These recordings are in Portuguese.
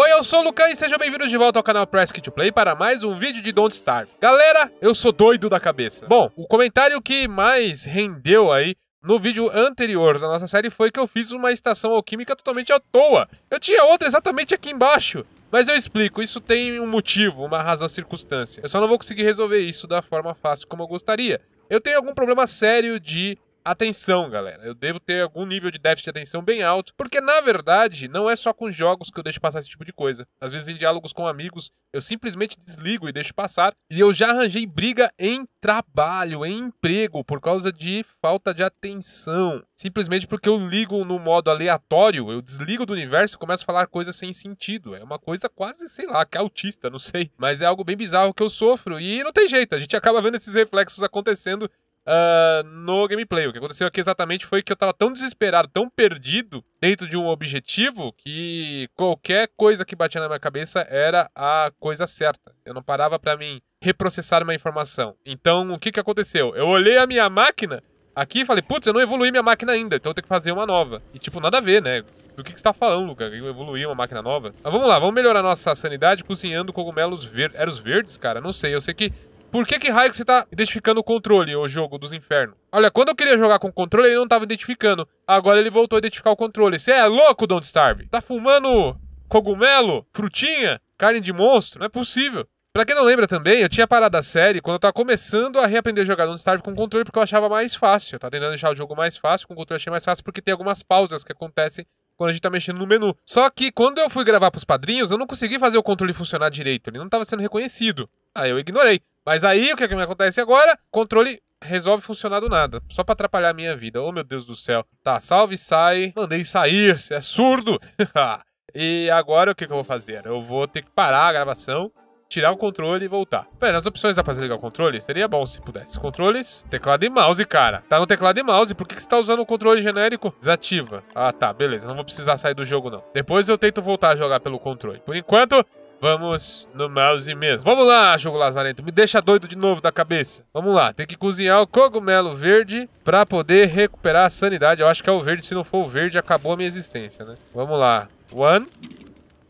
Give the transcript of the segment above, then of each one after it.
Oi, eu sou o Lucas e sejam bem-vindos de volta ao canal Press Kit Play para mais um vídeo de Don't Starve. Galera, eu sou doido da cabeça. Bom, o comentário que mais rendeu aí no vídeo anterior da nossa série foi que eu fiz uma estação alquímica totalmente à toa. Eu tinha outra exatamente aqui embaixo. Mas eu explico, isso tem um motivo, uma razão, circunstância. Eu só não vou conseguir resolver isso da forma fácil como eu gostaria. Eu tenho algum problema sério de atenção, galera. Eu devo ter algum nível de déficit de atenção bem alto, porque na verdade não é só com jogos que eu deixo passar esse tipo de coisa. Às vezes em diálogos com amigos, eu simplesmente desligo e deixo passar. E eu já arranjei briga em trabalho, em emprego, por causa de falta de atenção. Simplesmente porque eu ligo no modo aleatório, eu desligo do universo e começo a falar coisas sem sentido. É uma coisa quase, sei lá, que é autista, não sei. Mas é algo bem bizarro que eu sofro. E não tem jeito, a gente acaba vendo esses reflexos acontecendo uh, no gameplay. O que aconteceu aqui exatamente foi que eu tava tão desesperado, tão perdido dentro de um objetivo, que qualquer coisa que batia na minha cabeça era a coisa certa. Eu não parava para mim reprocessar uma informação. Então, o que que aconteceu? Eu olhei a minha máquina aqui e falei, putz, eu não evoluí minha máquina ainda, então eu tenho que fazer uma nova. E, tipo, nada a ver, né? Do que, que você tá falando, Luca? Eu evoluí uma máquina nova? Mas vamos lá, vamos melhorar nossa sanidade cozinhando cogumelos verdes. Era os verdes, cara? Não sei. Eu sei que por que que raio que você tá identificando o controle, o jogo dos infernos? Olha, quando eu queria jogar com o controle, ele não tava identificando. Agora ele voltou a identificar o controle. Você é louco, Don't Starve? Tá fumando cogumelo, frutinha, carne de monstro? Não é possível. Pra quem não lembra também, eu tinha parado a série quando eu tava começando a reaprender a jogar Don't Starve com controle porque eu achava mais fácil. Eu tentando deixar o jogo mais fácil, com o controle eu achei mais fácil porque tem algumas pausas que acontecem quando a gente tá mexendo no menu. Só que quando eu fui gravar pros padrinhos, eu não consegui fazer o controle funcionar direito, ele não tava sendo reconhecido. Aí eu ignorei. Mas aí, o que, é que me acontece agora? Controle resolve funcionar do nada, só para atrapalhar a minha vida. Oh, meu Deus do céu. Tá, salve, sai. Mandei sair, você é surdo. e agora o que, que eu vou fazer? Eu vou ter que parar a gravação, tirar o controle e voltar. Pera, nas opções dá pra desligar o controle? Seria bom se pudesse. Controles, teclado e mouse, cara. Tá no teclado e mouse, por que, que você tá usando o controle genérico? Desativa. Ah, tá, beleza, não vou precisar sair do jogo, não. Depois eu tento voltar a jogar pelo controle. Por enquanto, Vamos no mouse mesmo. Vamos lá, jogo lazarento. Me deixa doido de novo da cabeça. Vamos lá. Tem que cozinhar o cogumelo verde para poder recuperar a sanidade. Eu acho que é o verde. Se não for o verde, acabou a minha existência, né? Vamos lá. One.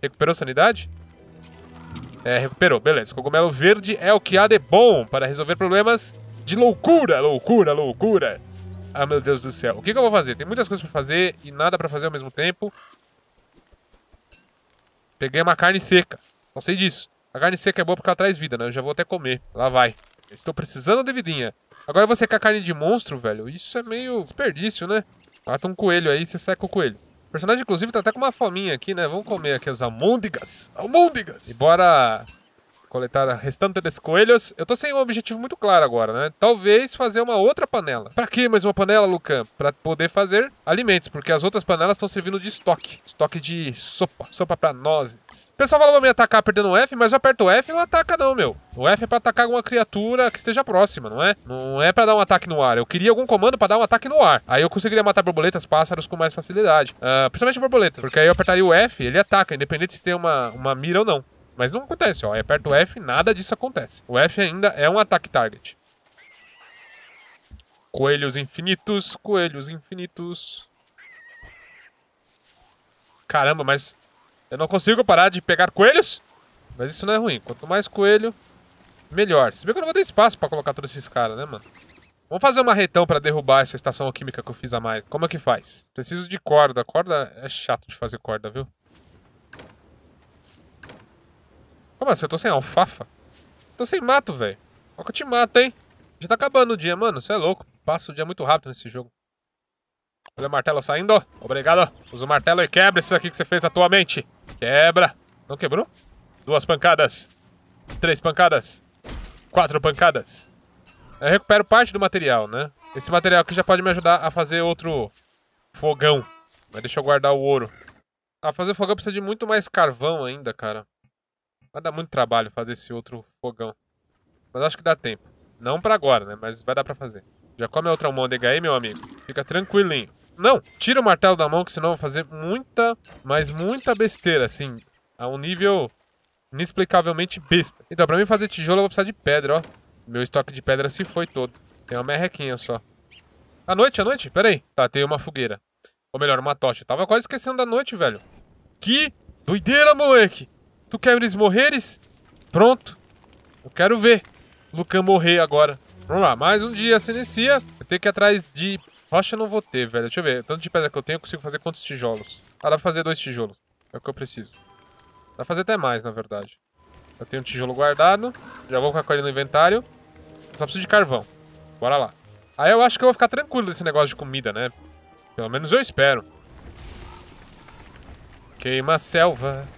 Recuperou sanidade? É, recuperou. Beleza. Cogumelo verde é o que há de bom para resolver problemas de loucura, loucura, loucura. Ah, meu Deus do céu. O que, que eu vou fazer? Tem muitas coisas para fazer e nada para fazer ao mesmo tempo. Peguei uma carne seca. Só sei disso. A carne seca é boa porque ela traz vida, né? Eu já vou até comer. Lá vai. Estou precisando de vidinha. Agora você quer a carne de monstro, velho? Isso é meio desperdício, né? Mata um coelho aí, você com o coelho. O personagem, inclusive, tá até com uma fominha aqui, né? Vamos comer aqui as almôndegas. Almôndegas! E bora coletar a restante dos coelhos. Eu tô sem um objetivo muito claro agora, né? Talvez fazer uma outra panela. Para que mais uma panela, Lucan? Para poder fazer alimentos, porque as outras panelas estão servindo de estoque. Estoque de sopa, sopa para nozes. O pessoal falou pra me atacar perdendo o F, mas eu aperto o F e não ataca não, meu. O F é para atacar alguma criatura que esteja próxima, não é? Não é para dar um ataque no ar. Eu queria algum comando para dar um ataque no ar. Aí eu conseguiria matar borboletas, pássaros com mais facilidade. Uh, principalmente borboletas, porque aí eu apertaria o F ele ataca, independente se tem uma, uma mira ou não. Mas não acontece, ó. Aperta é o F, nada disso acontece. O F ainda é um ataque target. Coelhos infinitos, coelhos infinitos. Caramba, mas eu não consigo parar de pegar coelhos? Mas isso não é ruim. Quanto mais coelho, melhor. Se bem que eu não vou ter espaço pra colocar todos esses caras, né, mano? Vamos fazer um marretão pra derrubar essa estação química que eu fiz a mais. Como é que faz? Preciso de corda. Corda é chato de fazer corda, viu? Como assim? Eu tô sem alfafa? Tô sem mato, velho. Olha que eu te mato, hein? Já tá acabando o dia, mano. Você é louco. Passa o dia muito rápido nesse jogo. Olha o martelo saindo. Obrigado. Usa o martelo e quebra isso aqui que você fez atualmente. Quebra. Não quebrou? Duas pancadas. Três pancadas. Quatro pancadas. Eu recupero parte do material, né? Esse material aqui já pode me ajudar a fazer outro fogão. Mas deixa eu guardar o ouro. Ah, fazer fogão precisa de muito mais carvão ainda, cara. Vai dar muito trabalho fazer esse outro fogão. Mas acho que dá tempo. Não pra agora, né? Mas vai dar pra fazer. Já come a outra almôndega aí, meu amigo. Fica tranquilinho. Não, tira o martelo da mão, que senão eu vou fazer muita, mas muita besteira, assim. A um nível inexplicavelmente besta. Então, pra mim fazer tijolo, eu vou precisar de pedra, ó. Meu estoque de pedra se foi todo. Tem uma merrequinha só. A noite, a noite? Pera aí. Tá, tem uma fogueira. Ou melhor, uma tocha. Eu tava quase esquecendo da noite, velho. Que doideira, moleque! Tu quer eles morreres? Pronto. Eu quero ver Lucan morrer agora. Vamos lá, mais um dia se inicia. Eu tenho que ir atrás de... Rocha eu não vou ter, velho. Deixa eu ver. Tanto de pedra que eu tenho, eu consigo fazer quantos tijolos? Ah, dá pra fazer dois tijolos. É o que eu preciso. Dá pra fazer até mais, na verdade. Eu tenho um tijolo guardado. Já vou colocar ele no inventário. Só preciso de carvão. Bora lá. Aí eu acho que eu vou ficar tranquilo desse negócio de comida, né? Pelo menos eu espero. Queima a selva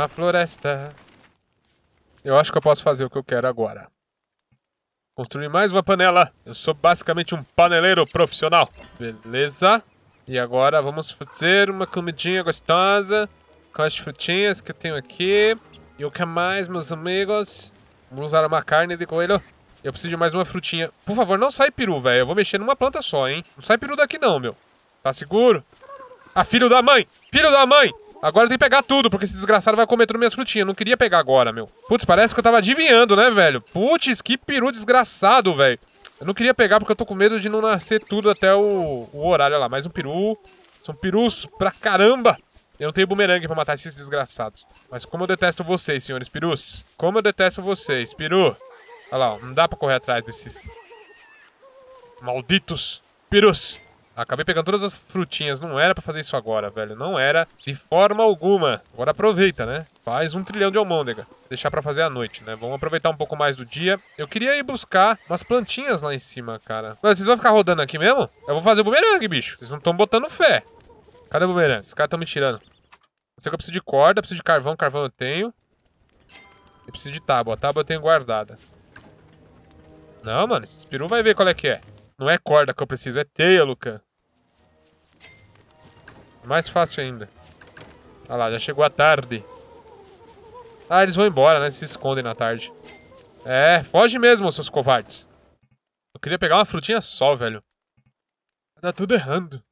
a floresta. Eu acho que eu posso fazer o que eu quero agora. Construir mais uma panela. Eu sou basicamente um paneleiro profissional. Beleza. E agora vamos fazer uma comidinha gostosa. Com as frutinhas que eu tenho aqui. E o que é mais, meus amigos? Vamos usar uma carne de coelho. Eu preciso de mais uma frutinha. Por favor, não sai peru, velho. Eu vou mexer numa planta só, hein? Não sai peru daqui não, meu. Tá seguro? Ah, filho da mãe! Filho da mãe! Agora eu tenho que pegar tudo, porque esse desgraçado vai comer tudo minhas frutinhas. Eu não queria pegar agora, meu. Putz, parece que eu tava adivinhando, né, velho? Putz, que peru desgraçado, velho. Eu não queria pegar porque eu tô com medo de não nascer tudo até o, o horário. Olha lá, mais um peru. São perus pra caramba. Eu não tenho bumerangue pra matar esses desgraçados. Mas como eu detesto vocês, senhores perus. Como eu detesto vocês, peru. Olha lá, ó, não dá pra correr atrás desses... Malditos perus. Acabei pegando todas as frutinhas. Não era pra fazer isso agora, velho. Não era de forma alguma. Agora aproveita, né? Faz um trilhão de almôndega. Deixar pra fazer à noite, né? Vamos aproveitar um pouco mais do dia. Eu queria ir buscar umas plantinhas lá em cima, cara. Mas vocês vão ficar rodando aqui mesmo? Eu vou fazer o bumerangue, bicho. Vocês não estão botando fé. Cadê o bumerangue? Os caras estão me tirando. Eu sei que eu preciso de corda, preciso de carvão. Carvão eu tenho. Eu preciso de tábua. tábua eu tenho guardada. Não, mano. Esse peru vai ver qual é que é. Não é corda que eu preciso, é teia, Lucan. Mais fácil ainda. Olha lá, já chegou a tarde. Ah, eles vão embora, né? Se escondem na tarde. É, foge mesmo, seus covardes. Eu queria pegar uma frutinha só, velho. Tá tudo errando.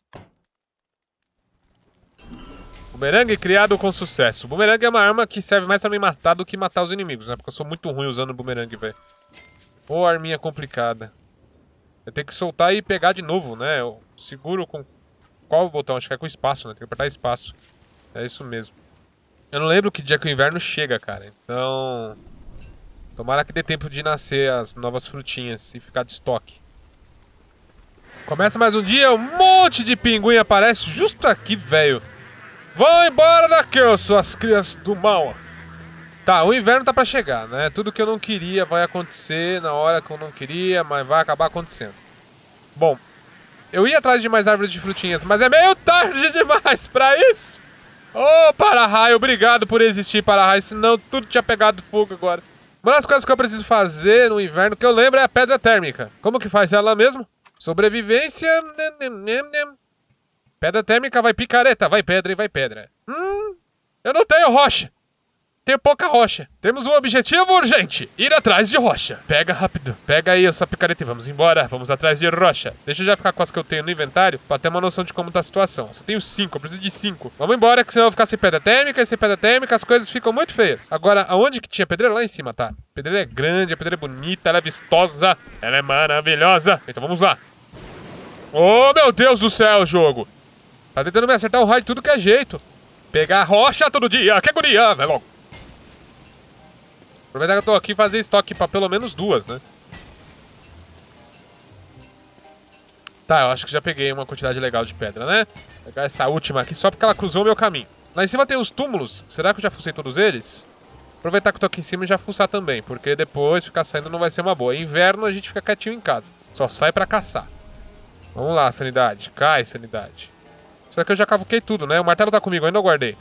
Bumerangue é criado com sucesso. Bumerangue é uma arma que serve mais pra me matar do que matar os inimigos, né? Porque eu sou muito ruim usando bumerangue, velho. Ô, arminha complicada. Eu tenho que soltar e pegar de novo, né? Eu seguro com qual o botão? Acho que é com espaço, né? Tem que apertar espaço. É isso mesmo. Eu não lembro que dia que o inverno chega, cara. Então... Tomara que dê tempo de nascer as novas frutinhas e ficar de estoque. Começa mais um dia, um monte de pinguim aparece justo aqui, velho. Vão embora daqui, ó, suas crias do mal. Tá, o inverno tá pra chegar, né? Tudo que eu não queria vai acontecer na hora que eu não queria, mas vai acabar acontecendo. Bom, eu ia atrás de mais árvores de frutinhas, mas é meio tarde demais para isso. Ô, oh, para-raio, obrigado por existir, para-raio, senão tudo tinha pegado fogo agora. Uma das coisas que eu preciso fazer no inverno que eu lembro é a pedra térmica. Como que faz ela mesmo? Sobrevivência... Pedra térmica, vai picareta, vai pedra e vai pedra. Hum, eu não tenho rocha. Tem pouca rocha. Temos um objetivo urgente: ir atrás de rocha. Pega rápido. Pega aí a sua picareta e vamos embora. Vamos atrás de rocha. Deixa eu já ficar com as que eu tenho no inventário pra ter uma noção de como tá a situação. Só tenho cinco, eu preciso de cinco. Vamos embora, que senão eu vou ficar sem pedra térmica e sem pedra térmica as coisas ficam muito feias. Agora, aonde que tinha pedreira? Lá em cima, tá? A pedreira é grande, a pedreira é bonita, ela é vistosa, ela é maravilhosa. Então vamos lá. Oh, meu Deus do céu, jogo! Tá tentando me acertar o raio de tudo que é jeito. Pegar rocha todo dia, que agonia, vai logo. Aproveitar que eu tô aqui fazer estoque pra pelo menos duas, né? Tá, eu acho que já peguei uma quantidade legal de pedra, né? Vou pegar essa última aqui só porque ela cruzou o meu caminho. Lá em cima tem os túmulos. Será que eu já fucei todos eles? Aproveitar que eu tô aqui em cima e já fuçar também, porque depois ficar saindo não vai ser uma boa. Inverno a gente fica quietinho em casa. Só sai pra caçar. Vamos lá, sanidade. Cai, sanidade. Será que eu já cavuquei tudo, né? O martelo tá comigo, ainda eu guardei.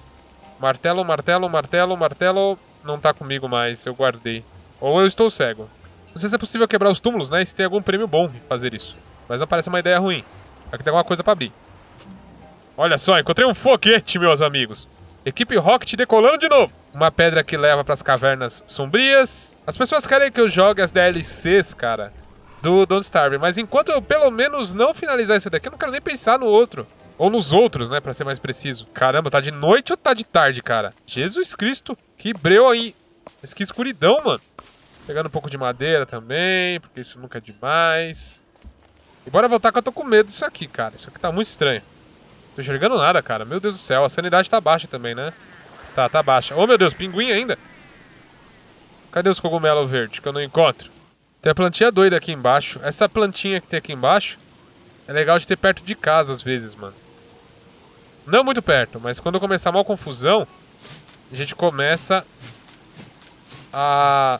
Martelo, martelo, martelo, martelo não tá comigo mais, eu guardei. Ou eu estou cego. Não sei se é possível quebrar os túmulos, né? E se tem algum prêmio bom em fazer isso. Mas não parece uma ideia ruim. Aqui tem alguma coisa pra abrir. Olha só, encontrei um foguete, meus amigos. Equipe Rocket decolando de novo. Uma pedra que leva para as cavernas sombrias. As pessoas querem que eu jogue as DLCs, cara, do Don't Starve. Mas enquanto eu pelo menos não finalizar esse daqui, eu não quero nem pensar no outro. Ou nos outros, né, para ser mais preciso. Caramba, tá de noite ou tá de tarde, cara? Jesus Cristo, que breu aí. Mas que escuridão, mano. Pegando um pouco de madeira também, porque isso nunca é demais. E bora voltar que eu tô com medo disso aqui, cara. Isso aqui tá muito estranho. Tô enxergando nada, cara. Meu Deus do céu, a sanidade tá baixa também, né? Tá, tá baixa. Oh, meu Deus, pinguim ainda. Cadê os cogumelos verdes que eu não encontro? Tem a plantinha doida aqui embaixo. Essa plantinha que tem aqui embaixo é legal de ter perto de casa às vezes, mano. Não muito perto, mas quando começar uma confusão, a gente começa a...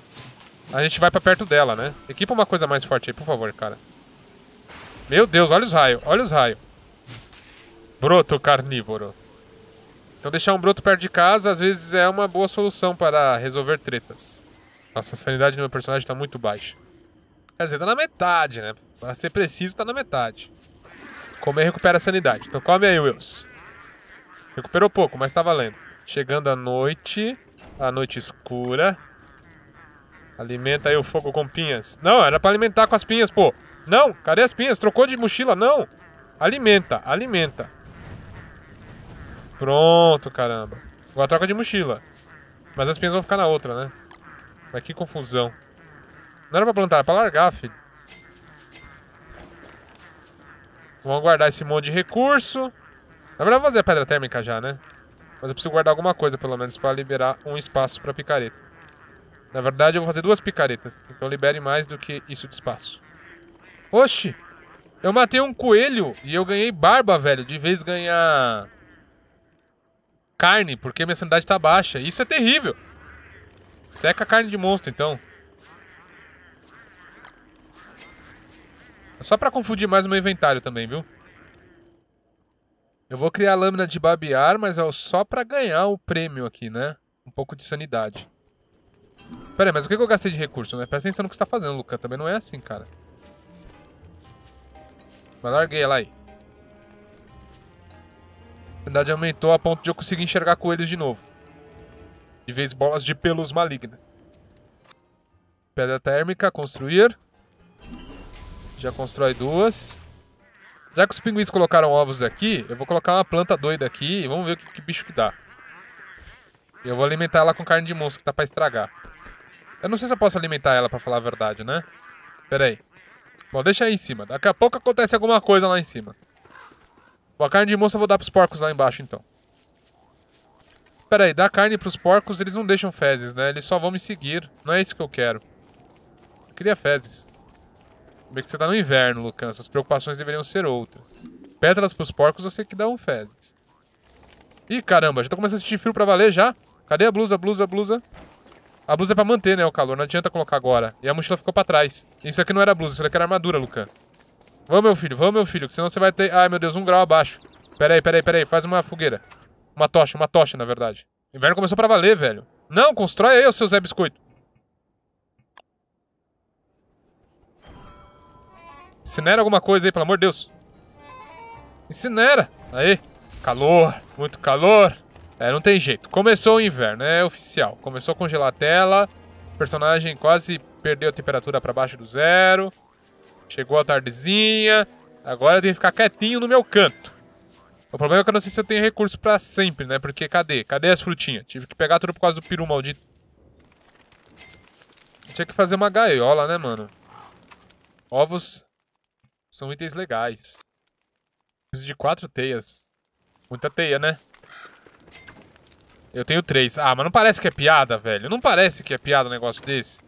A gente vai pra perto dela, né? Equipa uma coisa mais forte aí, por favor, cara. Meu Deus, olha os raios, olha os raios. Broto carnívoro. Então deixar um broto perto de casa, às vezes, é uma boa solução para resolver tretas. Nossa, a sanidade do meu personagem está muito baixa. Quer dizer, tá na metade, né? Para ser preciso, tá na metade. Comer é recupera a sanidade. Então come aí, Wills. Recuperou pouco, mas tá valendo. Chegando a noite. A noite escura. Alimenta aí o fogo com pinhas. Não, era para alimentar com as pinhas, pô. Não, cadê as pinhas? Trocou de mochila, não. Alimenta, alimenta. Pronto, caramba. Agora troca de mochila. Mas as pinhas vão ficar na outra, né? Mas que confusão. Não era pra plantar, era pra largar, filho. Vamos guardar esse monte de recurso. Na verdade, eu vou fazer a pedra térmica já, né? Mas eu preciso guardar alguma coisa, pelo menos, pra liberar um espaço pra picareta. Na verdade, eu vou fazer duas picaretas. Então libere mais do que isso de espaço. Oxi! Eu matei um coelho e eu ganhei barba, velho. De vez ganhar... Carne, porque minha sanidade tá baixa. Isso é terrível. Seca a carne de monstro, então. É só pra confundir mais o meu inventário também, viu? Eu vou criar a lâmina de babiar, mas é só pra ganhar o prêmio aqui, né? Um pouco de sanidade. Pera aí, mas o que eu gastei de recurso, né? Presta atenção no que você tá fazendo, Luca. Também não é assim, cara. Mas larguei ela aí. A sanidade aumentou a ponto de eu conseguir enxergar coelhos de novo. De vez bolas de pelos malignas. Pedra térmica, construir. Já constrói duas. Já que os pinguins colocaram ovos aqui, eu vou colocar uma planta doida aqui e vamos ver que, que bicho que dá. E eu vou alimentar ela com carne de monstro, que tá pra estragar. Eu não sei se eu posso alimentar ela, pra falar a verdade, né? Pera aí. Bom, deixa aí em cima. Daqui a pouco acontece alguma coisa lá em cima. Bom, a carne de monstro eu vou dar pros porcos lá embaixo, então. Pera aí, dar carne pros porcos, eles não deixam fezes, né? Eles só vão me seguir. Não é isso que eu quero. Eu queria fezes. Bem que você tá no inverno, Lucan. Suas preocupações deveriam ser outras. Pétalas pros porcos eu sei que dá um fezes. Ih, caramba, já tô começando a sentir frio pra valer já? Cadê a blusa, blusa, blusa? A blusa é pra manter, né, o calor. Não adianta colocar agora. E a mochila ficou pra trás. Isso aqui não era blusa, isso aqui era armadura, Lucan. Vamos, meu filho, vamos, meu filho, que senão você vai ter... Ai, meu Deus, um grau abaixo. Pera aí, pera aí, pera aí. Faz uma fogueira. Uma tocha, uma tocha, na verdade. inverno começou pra valer, velho. Não, constrói aí, o seu Zé Biscoito. Incinera alguma coisa aí, pelo amor de Deus. Incinera. Aí. Calor. Muito calor. É, não tem jeito. Começou o inverno, é oficial. Começou a congelar a tela. O personagem quase perdeu a temperatura para baixo do zero. Chegou a tardezinha. Agora eu tenho que ficar quietinho no meu canto. O problema é que eu não sei se eu tenho recurso para sempre, né? Porque cadê? Cadê as frutinhas? Tive que pegar tudo por causa do peru maldito. tinha que fazer uma gaiola, né, mano? Ovos são itens legais. Preciso de quatro teias. Muita teia, né? Eu tenho três. Ah, mas não parece que é piada, velho. Não parece que é piada um negócio desse.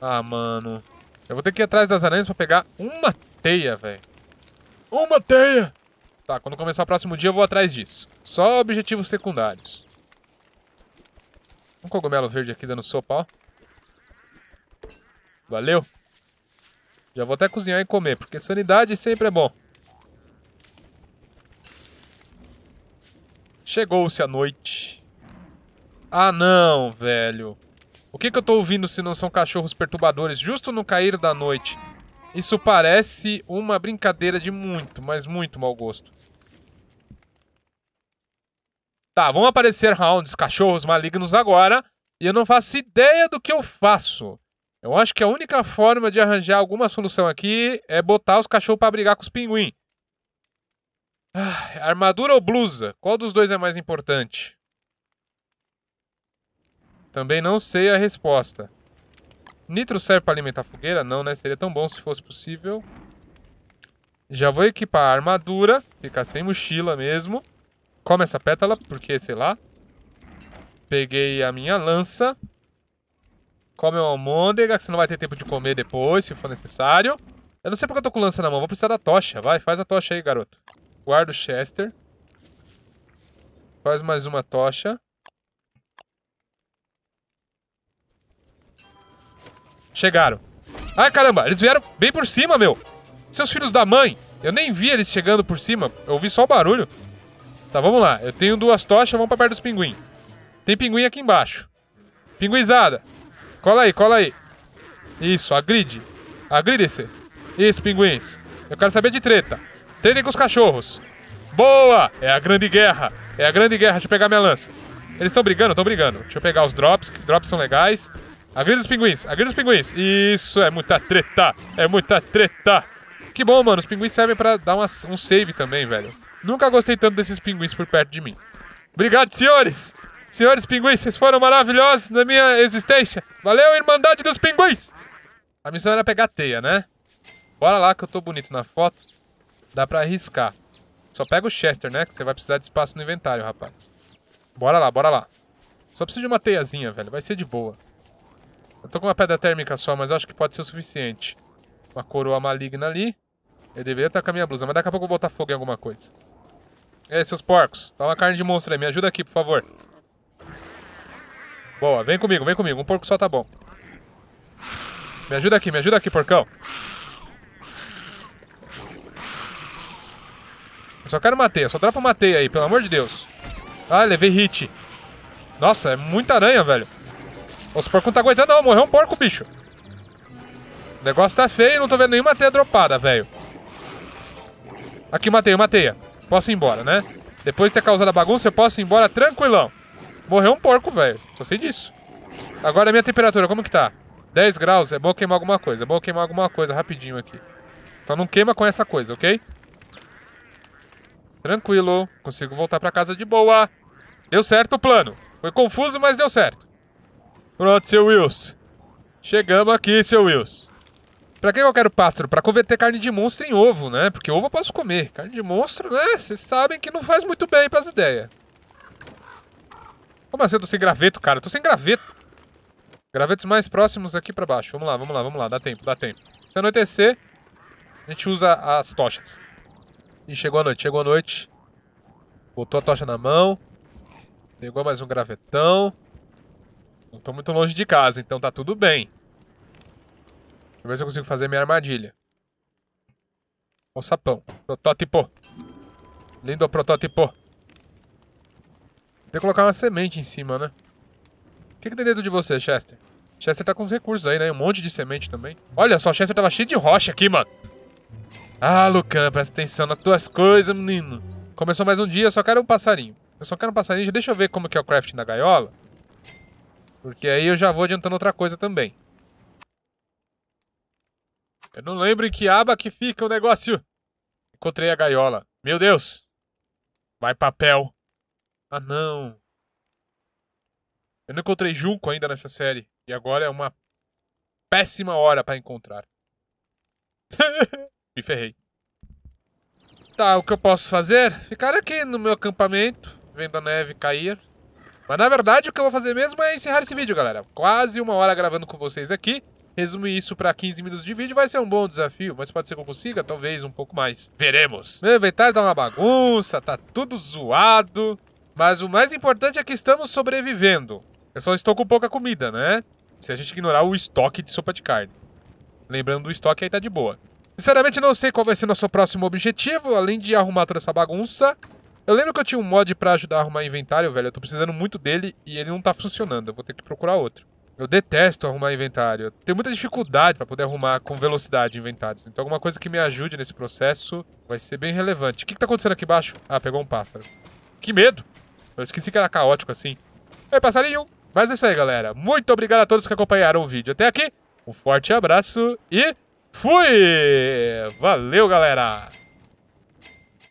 Ah, mano. Eu vou ter que ir atrás das aranhas pra pegar uma teia, velho. Uma teia! Tá, quando começar o próximo dia eu vou atrás disso. Só objetivos secundários. Um cogumelo verde aqui dando sopa, ó. Valeu! Já vou até cozinhar e comer, porque sanidade sempre é bom. Chegou-se a noite. Ah, não, velho. O que, que eu tô ouvindo se não são cachorros perturbadores justo no cair da noite? Isso parece uma brincadeira de muito, mas muito mau gosto. Tá, vão aparecer rounds cachorros malignos agora, e eu não faço ideia do que eu faço. Eu acho que a única forma de arranjar alguma solução aqui é botar os cachorros para brigar com os pinguins. Ah, armadura ou blusa? Qual dos dois é mais importante? Também não sei a resposta. Nitro serve para alimentar fogueira? Não, né? Seria tão bom se fosse possível. Já vou equipar a armadura. Ficar sem mochila mesmo. Come essa pétala, porque sei lá. Peguei a minha lança. Come uma almôndega, que você não vai ter tempo de comer depois, se for necessário. Eu não sei porque eu tô com lança na mão. Vou precisar da tocha. Vai, faz a tocha aí, garoto. Guarda o Chester. Faz mais uma tocha. Chegaram. Ai, caramba, eles vieram bem por cima, meu. Seus filhos da mãe. Eu nem vi eles chegando por cima. Eu ouvi só o barulho. Tá, vamos lá. Eu tenho duas tochas, vamos pra perto dos pinguins Tem pinguim aqui embaixo. Pinguizada, Cola aí, cola aí. Isso, agride. Agride-se. Isso, pinguins. Eu quero saber de treta. Tretem com os cachorros. Boa! É a grande guerra. É a grande guerra. Deixa eu pegar minha lança. Eles estão brigando? Estão brigando. Deixa eu pegar os drops, que drops são legais. Agride os pinguins, agride os pinguins. Isso, é muita treta. É muita treta. Que bom, mano. Os pinguins servem para dar uma, um save também, velho. Nunca gostei tanto desses pinguins por perto de mim. Obrigado, senhores! Senhores pinguins, vocês foram maravilhosos na minha existência. Valeu, Irmandade dos Pinguins! A missão era pegar teia, né? Bora lá que eu tô bonito na foto. Dá pra arriscar. Só pega o Chester, né? Que você vai precisar de espaço no inventário, rapaz. Bora lá, bora lá. Só preciso de uma teiazinha, velho. Vai ser de boa. Eu tô com uma pedra térmica só, mas acho que pode ser o suficiente. Uma coroa maligna ali. Eu deveria estar com a minha blusa, mas daqui a pouco eu vou botar fogo em alguma coisa. aí, seus porcos. Dá tá uma carne de monstro aí. Me ajuda aqui, por favor. Boa, vem comigo, vem comigo. Um porco só tá bom. Me ajuda aqui, me ajuda aqui, porcão. Eu só quero mateia, só dropa mateia aí, pelo amor de Deus. Ah, levei hit. Nossa, é muita aranha, velho. Os porco não tá aguentando não, morreu um porco, bicho. O negócio tá feio, não tô vendo nenhuma teia dropada, velho. Aqui, mateia, mateia. Posso ir embora, né? Depois de ter causado a bagunça, eu posso ir embora tranquilão. Morreu um porco, velho. Só sei disso. Agora a minha temperatura, como que tá? 10 graus, é bom queimar alguma coisa. É bom queimar alguma coisa rapidinho aqui. Só não queima com essa coisa, ok? Tranquilo. Consigo voltar pra casa de boa. Deu certo o plano. Foi confuso, mas deu certo. Pronto, seu Wills. Chegamos aqui, seu Wills. Pra que eu quero pássaro? Pra converter carne de monstro em ovo, né? Porque ovo eu posso comer. Carne de monstro, né? Vocês sabem que não faz muito bem pras ideias. Como assim eu tô sem graveto, cara? Eu tô sem graveto. Gravetos mais próximos aqui pra baixo. Vamos lá, vamos lá, vamos lá. Dá tempo, dá tempo. Se anoitecer, a gente usa as tochas. E chegou a noite, chegou a noite. Botou a tocha na mão. Pegou mais um gravetão. Não tô muito longe de casa, então tá tudo bem. Deixa eu ver se eu consigo fazer minha armadilha. O sapão. Protótipo. Lindo protótipo. Tem que colocar uma semente em cima, né? O que, que tem dentro de você, Chester? Chester tá com os recursos aí, né? Um monte de semente também. Olha só, Chester tava cheio de rocha aqui, mano. Ah, Lucan, presta atenção nas tuas coisas, menino. Começou mais um dia, eu só quero um passarinho. Eu só quero um passarinho, deixa eu ver como que é o crafting da gaiola. Porque aí eu já vou adiantando outra coisa também. Eu não lembro em que aba que fica o negócio. Encontrei a gaiola. Meu Deus. Vai papel. Ah, não. Eu não encontrei Junco ainda nessa série. E agora é uma péssima hora para encontrar. Me ferrei. Tá, o que eu posso fazer? Ficar aqui no meu acampamento, vendo a neve cair. Mas na verdade o que eu vou fazer mesmo é encerrar esse vídeo, galera. Quase uma hora gravando com vocês aqui. Resumir isso para 15 minutos de vídeo vai ser um bom desafio, mas pode ser que eu consiga, talvez um pouco mais. Veremos. Meu inventário tá uma bagunça, tá tudo zoado. Mas o mais importante é que estamos sobrevivendo. Eu só estou com pouca comida, né? Se a gente ignorar o estoque de sopa de carne. Lembrando do estoque, aí tá de boa. Sinceramente, não sei qual vai ser nosso próximo objetivo, além de arrumar toda essa bagunça. Eu lembro que eu tinha um mod para ajudar a arrumar inventário, velho. Eu tô precisando muito dele e ele não tá funcionando. Eu vou ter que procurar outro. Eu detesto arrumar inventário. Eu tenho muita dificuldade para poder arrumar com velocidade inventários. Então alguma coisa que me ajude nesse processo vai ser bem relevante. O que, que tá acontecendo aqui embaixo? Ah, pegou um pássaro. Que medo! Eu esqueci que era caótico assim. Ei, passarinho! Mas é isso aí, galera. Muito obrigado a todos que acompanharam o vídeo até aqui. Um forte abraço e fui! Valeu, galera!